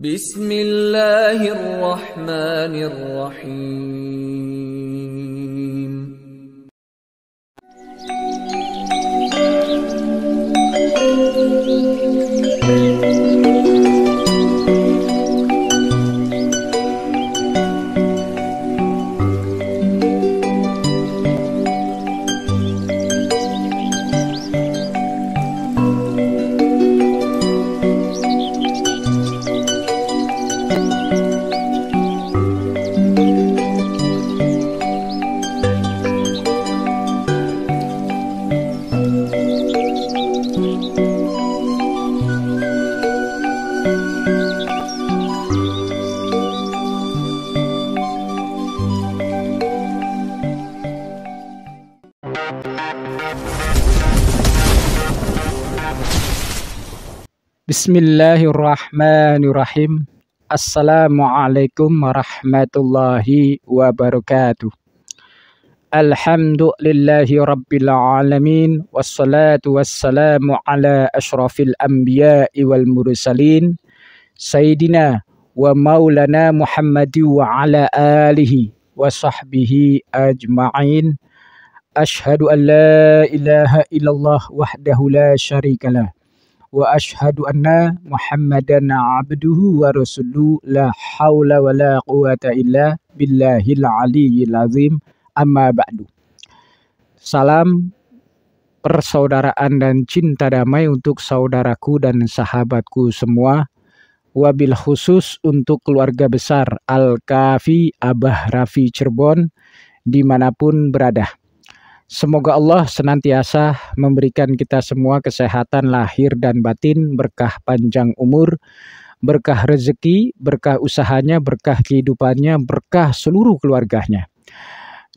بسم الله الرحمن الرحيم thank you بسم الله الرحمن الرحيم السلام عليكم ورحمة الله وبركاته الحمد لله رب العالمين والصلاة والسلام على أشرف الأنبياء والمرسلين سيدنا ومولانا محمد وعلى آله وصحبه أجمعين أشهد أن لا إله إلا الله وحده لا شريك له wa ashadu anna Muhammadan abduhu wa rasulu la hawla wa la quwata illa billahil aliyyil azim amma ba'du. Salam persaudaraan dan cinta damai untuk saudaraku dan sahabatku semua wabil khusus untuk keluarga besar Al-Kafi Abah Rafi Cirebon dimanapun berada. Semoga Allah senantiasa memberikan kita semua kesehatan lahir dan batin, berkah panjang umur, berkah rezeki, berkah usahanya, berkah kehidupannya, berkah seluruh keluarganya.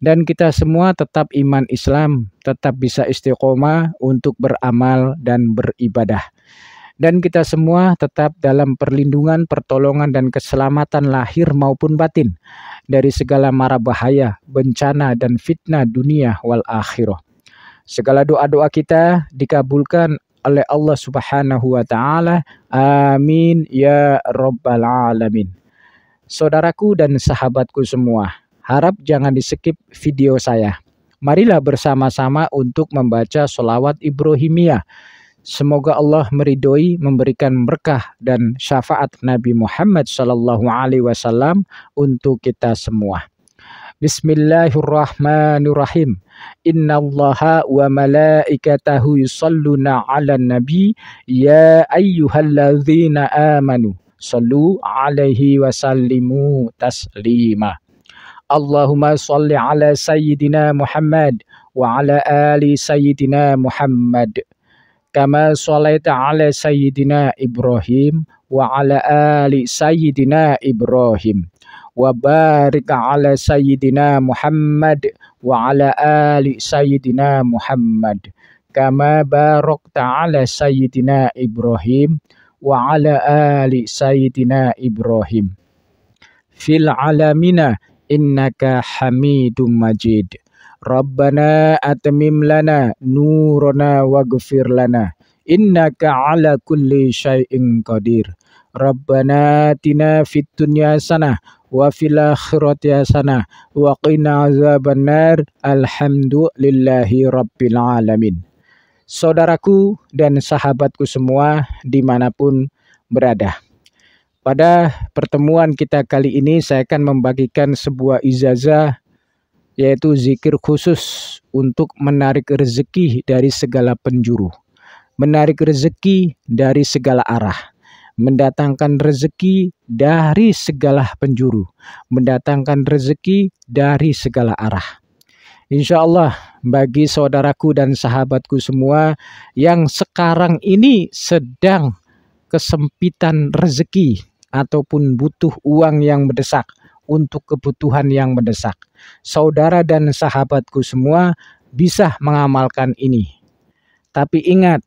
Dan kita semua tetap iman Islam, tetap bisa istiqomah untuk beramal dan beribadah dan kita semua tetap dalam perlindungan, pertolongan, dan keselamatan lahir maupun batin dari segala mara bahaya, bencana, dan fitnah dunia wal akhirah. Segala doa-doa kita dikabulkan oleh Allah Subhanahu wa taala. Amin ya rabbal alamin. Saudaraku dan sahabatku semua, harap jangan di-skip video saya. Marilah bersama-sama untuk membaca solawat Ibrahimiyah Semoga Allah meridhoi, memberikan berkah dan syafaat Nabi Muhammad Sallallahu Alaihi Wasallam untuk kita semua. Bismillahirrahmanirrahim. Inna allaha wa malaikatahu yusalluna ala nabi ya ayyuhalladzina amanu. Sallu alaihi wa sallimu taslima. Allahumma salli ala sayyidina Muhammad wa ala ali sayyidina Muhammad kama sholaita ala sayyidina Ibrahim wa ala ali sayyidina Ibrahim wa barik ala sayyidina Muhammad wa ala ali sayyidina Muhammad kama barakta ala sayyidina Ibrahim wa ala ali sayyidina Ibrahim fil alamina innaka hamidum majid Rabbana atamim lana nurana waghfir lana innaka ala kulli syai'in qadir. Rabbana tina fid dunya hasanah wa fil akhirati hasanah wa qina azabannar. Alhamdulillahi rabbil alamin. Saudaraku dan sahabatku semua dimanapun berada. Pada pertemuan kita kali ini saya akan membagikan sebuah ijazah yaitu zikir khusus untuk menarik rezeki dari segala penjuru, menarik rezeki dari segala arah mendatangkan rezeki dari segala penjuru, mendatangkan rezeki dari segala arah. Insya Allah, bagi saudaraku dan sahabatku semua yang sekarang ini sedang kesempitan rezeki ataupun butuh uang yang mendesak, untuk kebutuhan yang mendesak. Saudara dan sahabatku semua bisa mengamalkan ini. Tapi ingat,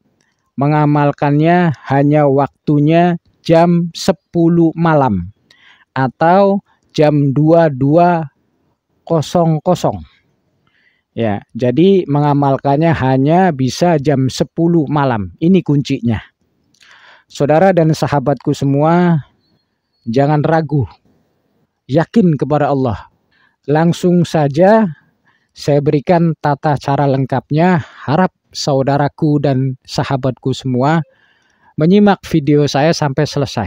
mengamalkannya hanya waktunya jam 10 malam atau jam 22.00. Ya, jadi mengamalkannya hanya bisa jam 10 malam. Ini kuncinya. Saudara dan sahabatku semua, jangan ragu yakin kepada Allah. Langsung saja saya berikan tata cara lengkapnya. Harap saudaraku dan sahabatku semua menyimak video saya sampai selesai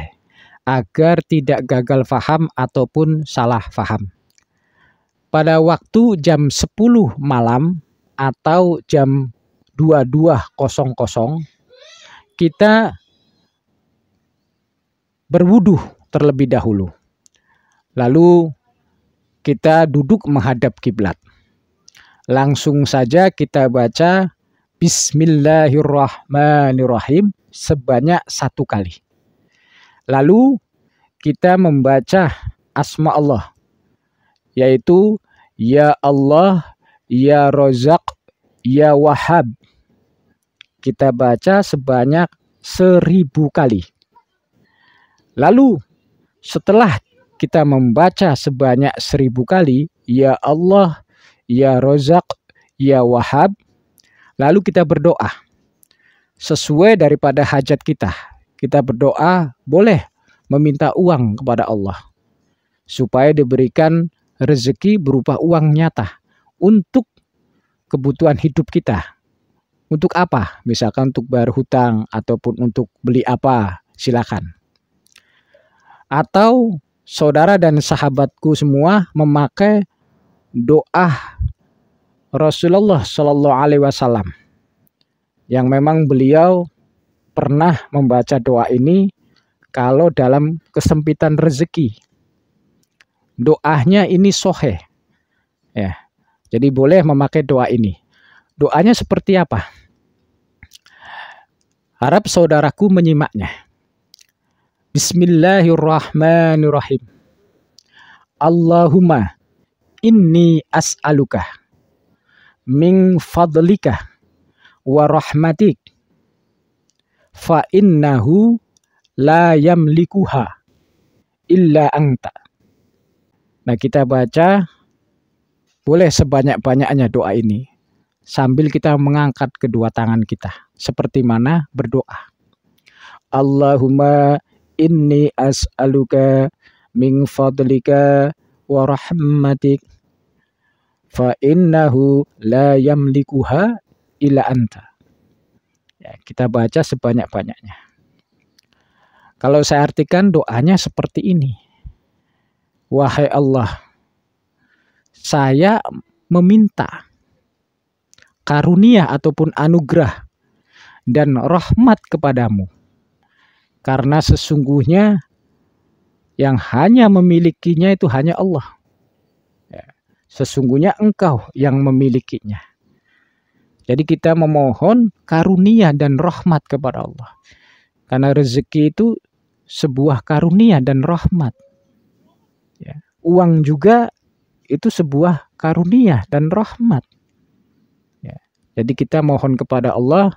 agar tidak gagal faham ataupun salah faham. Pada waktu jam 10 malam atau jam 22.00 kita berwuduh terlebih dahulu. Lalu kita duduk menghadap kiblat. Langsung saja kita baca Bismillahirrahmanirrahim sebanyak satu kali. Lalu kita membaca asma Allah yaitu Ya Allah, Ya Rozak, Ya Wahab. Kita baca sebanyak seribu kali. Lalu setelah kita membaca sebanyak seribu kali, Ya Allah, Ya Rozak, Ya Wahab, lalu kita berdoa. Sesuai daripada hajat kita, kita berdoa boleh meminta uang kepada Allah. Supaya diberikan rezeki berupa uang nyata untuk kebutuhan hidup kita. Untuk apa? Misalkan untuk bayar hutang ataupun untuk beli apa, silakan. Atau saudara dan sahabatku semua memakai doa Rasulullah Shallallahu Alaihi Wasallam yang memang beliau pernah membaca doa ini kalau dalam kesempitan rezeki doanya ini sohe ya jadi boleh memakai doa ini doanya seperti apa harap saudaraku menyimaknya Bismillahirrahmanirrahim. Allahumma inni as'aluka min fadlika wa rahmatik fa innahu la yamlikuha illa anta. Nah, kita baca boleh sebanyak-banyaknya doa ini sambil kita mengangkat kedua tangan kita seperti mana berdoa. Allahumma inni as'aluka min fadlika wa rahmatik fa innahu la yamlikuha illa anta. Ya, kita baca sebanyak-banyaknya. Kalau saya artikan doanya seperti ini. Wahai Allah, saya meminta karunia ataupun anugerah dan rahmat kepadamu karena sesungguhnya yang hanya memilikinya itu hanya Allah. Ya. Sesungguhnya engkau yang memilikinya. Jadi kita memohon karunia dan rahmat kepada Allah. Karena rezeki itu sebuah karunia dan rahmat. Ya. Uang juga itu sebuah karunia dan rahmat. Ya. Jadi kita mohon kepada Allah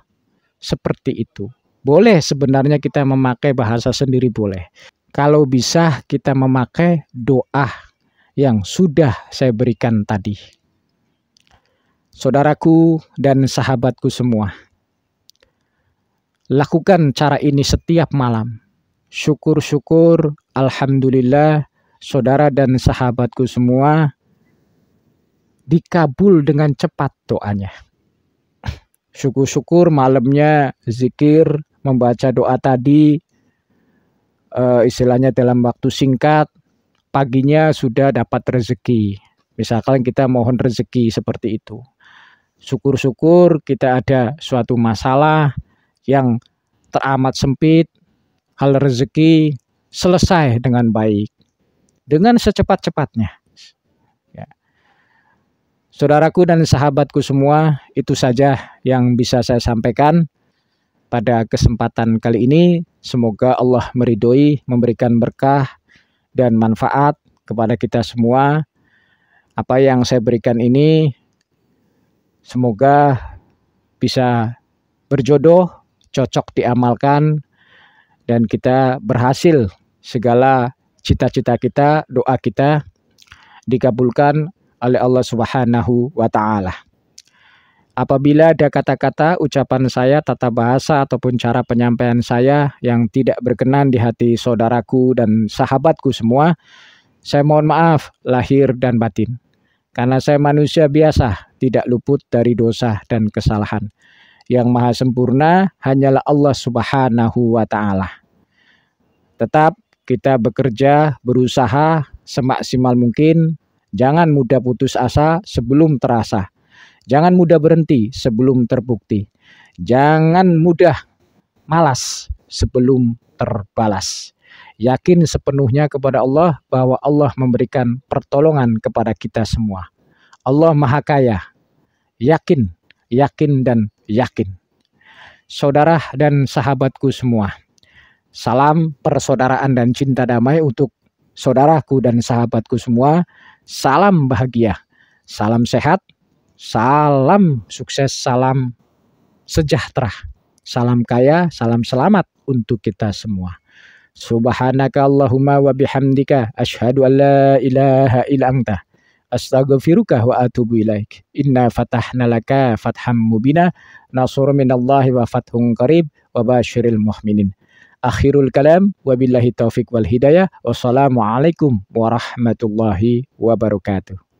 seperti itu. Boleh sebenarnya kita memakai bahasa sendiri boleh. Kalau bisa kita memakai doa yang sudah saya berikan tadi. Saudaraku dan sahabatku semua, lakukan cara ini setiap malam. Syukur-syukur, alhamdulillah, saudara dan sahabatku semua dikabul dengan cepat doanya. Syukur-syukur malamnya zikir membaca doa tadi uh, istilahnya dalam waktu singkat paginya sudah dapat rezeki. Misalkan kita mohon rezeki seperti itu. Syukur-syukur kita ada suatu masalah yang teramat sempit, hal rezeki selesai dengan baik. Dengan secepat-cepatnya. Ya. Saudaraku dan sahabatku semua, itu saja yang bisa saya sampaikan pada kesempatan kali ini. Semoga Allah meridhoi, memberikan berkah dan manfaat kepada kita semua. Apa yang saya berikan ini semoga bisa berjodoh, cocok diamalkan dan kita berhasil segala cita-cita kita, doa kita dikabulkan oleh Allah Subhanahu wa taala. Apabila ada kata-kata, ucapan saya, tata bahasa, ataupun cara penyampaian saya yang tidak berkenan di hati saudaraku dan sahabatku semua, saya mohon maaf lahir dan batin. Karena saya manusia biasa, tidak luput dari dosa dan kesalahan. Yang maha sempurna hanyalah Allah subhanahu wa ta'ala. Tetap kita bekerja, berusaha semaksimal mungkin. Jangan mudah putus asa sebelum terasa Jangan mudah berhenti sebelum terbukti. Jangan mudah malas sebelum terbalas. Yakin sepenuhnya kepada Allah bahwa Allah memberikan pertolongan kepada kita semua. Allah Maha Kaya. Yakin, yakin dan yakin. Saudara dan sahabatku semua. Salam persaudaraan dan cinta damai untuk saudaraku dan sahabatku semua. Salam bahagia. Salam sehat Salam sukses, salam sejahtera, salam kaya, salam selamat untuk kita semua. Subhanaka Allahumma wa bihamdika Ashhadu an la ilaha illa anta astaghfiruka wa atubu ilaik. Inna fatahna laka fatham mubina nasur minallahi wa fathun qarib wa basyiril muhminin. Akhirul kalam Wa billahi taufik wal hidayah. Wassalamualaikum warahmatullahi wabarakatuh.